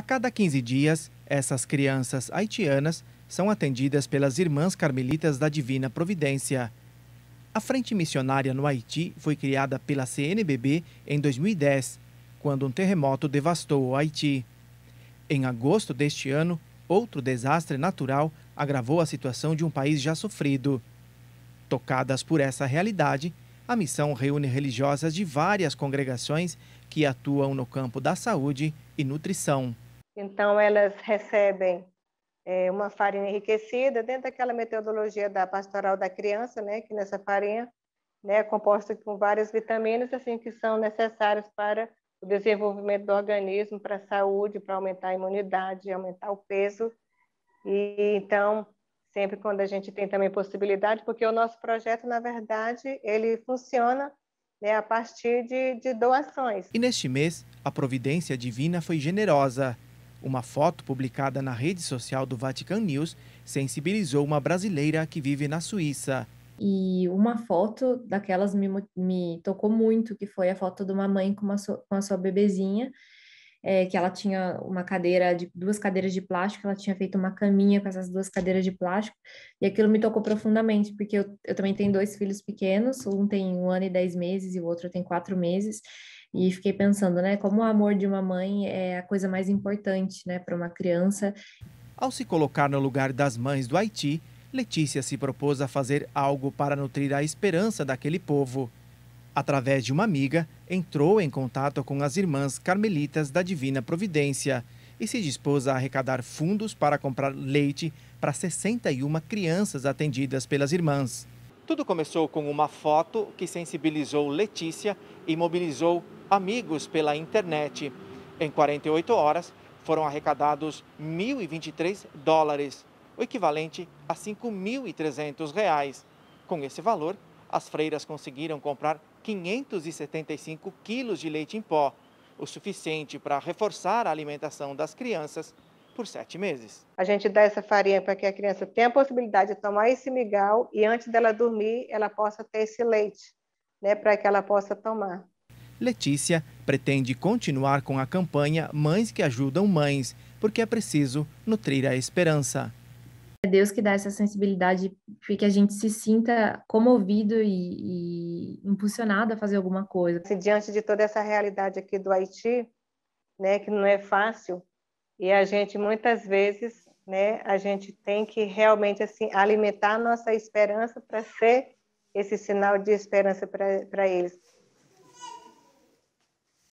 A cada 15 dias, essas crianças haitianas são atendidas pelas Irmãs Carmelitas da Divina Providência. A Frente Missionária no Haiti foi criada pela CNBB em 2010, quando um terremoto devastou o Haiti. Em agosto deste ano, outro desastre natural agravou a situação de um país já sofrido. Tocadas por essa realidade, a missão reúne religiosas de várias congregações que atuam no campo da saúde e nutrição. Então, elas recebem é, uma farinha enriquecida dentro daquela metodologia da pastoral da criança, né, que nessa farinha né, é composta com várias vitaminas assim que são necessárias para o desenvolvimento do organismo, para a saúde, para aumentar a imunidade, aumentar o peso. E então, sempre quando a gente tem também possibilidade, porque o nosso projeto, na verdade, ele funciona né, a partir de, de doações. E neste mês, a providência divina foi generosa uma foto publicada na rede social do Vatican News sensibilizou uma brasileira que vive na Suíça. E uma foto daquelas me, me tocou muito, que foi a foto de uma mãe com, uma so, com a sua bebezinha, é, que ela tinha uma cadeira de duas cadeiras de plástico, ela tinha feito uma caminha com essas duas cadeiras de plástico, e aquilo me tocou profundamente, porque eu, eu também tenho dois filhos pequenos, um tem um ano e dez meses e o outro tem quatro meses, e fiquei pensando, né, como o amor de uma mãe é a coisa mais importante, né, para uma criança. Ao se colocar no lugar das mães do Haiti, Letícia se propôs a fazer algo para nutrir a esperança daquele povo. Através de uma amiga, entrou em contato com as irmãs carmelitas da Divina Providência e se dispôs a arrecadar fundos para comprar leite para 61 crianças atendidas pelas irmãs. Tudo começou com uma foto que sensibilizou Letícia e mobilizou amigos pela internet. Em 48 horas, foram arrecadados 1.023 dólares, o equivalente a 5.300 reais. Com esse valor, as freiras conseguiram comprar 575 quilos de leite em pó, o suficiente para reforçar a alimentação das crianças por sete meses. A gente dá essa farinha para que a criança tenha a possibilidade de tomar esse migal e antes dela dormir, ela possa ter esse leite, né, para que ela possa tomar. Letícia pretende continuar com a campanha Mães que Ajudam Mães, porque é preciso nutrir a esperança. É Deus que dá essa sensibilidade que a gente se sinta comovido e, e impulsionado a fazer alguma coisa. Se diante de toda essa realidade aqui do Haiti, né, que não é fácil, e a gente muitas vezes, né, a gente tem que realmente assim alimentar nossa esperança para ser esse sinal de esperança para eles.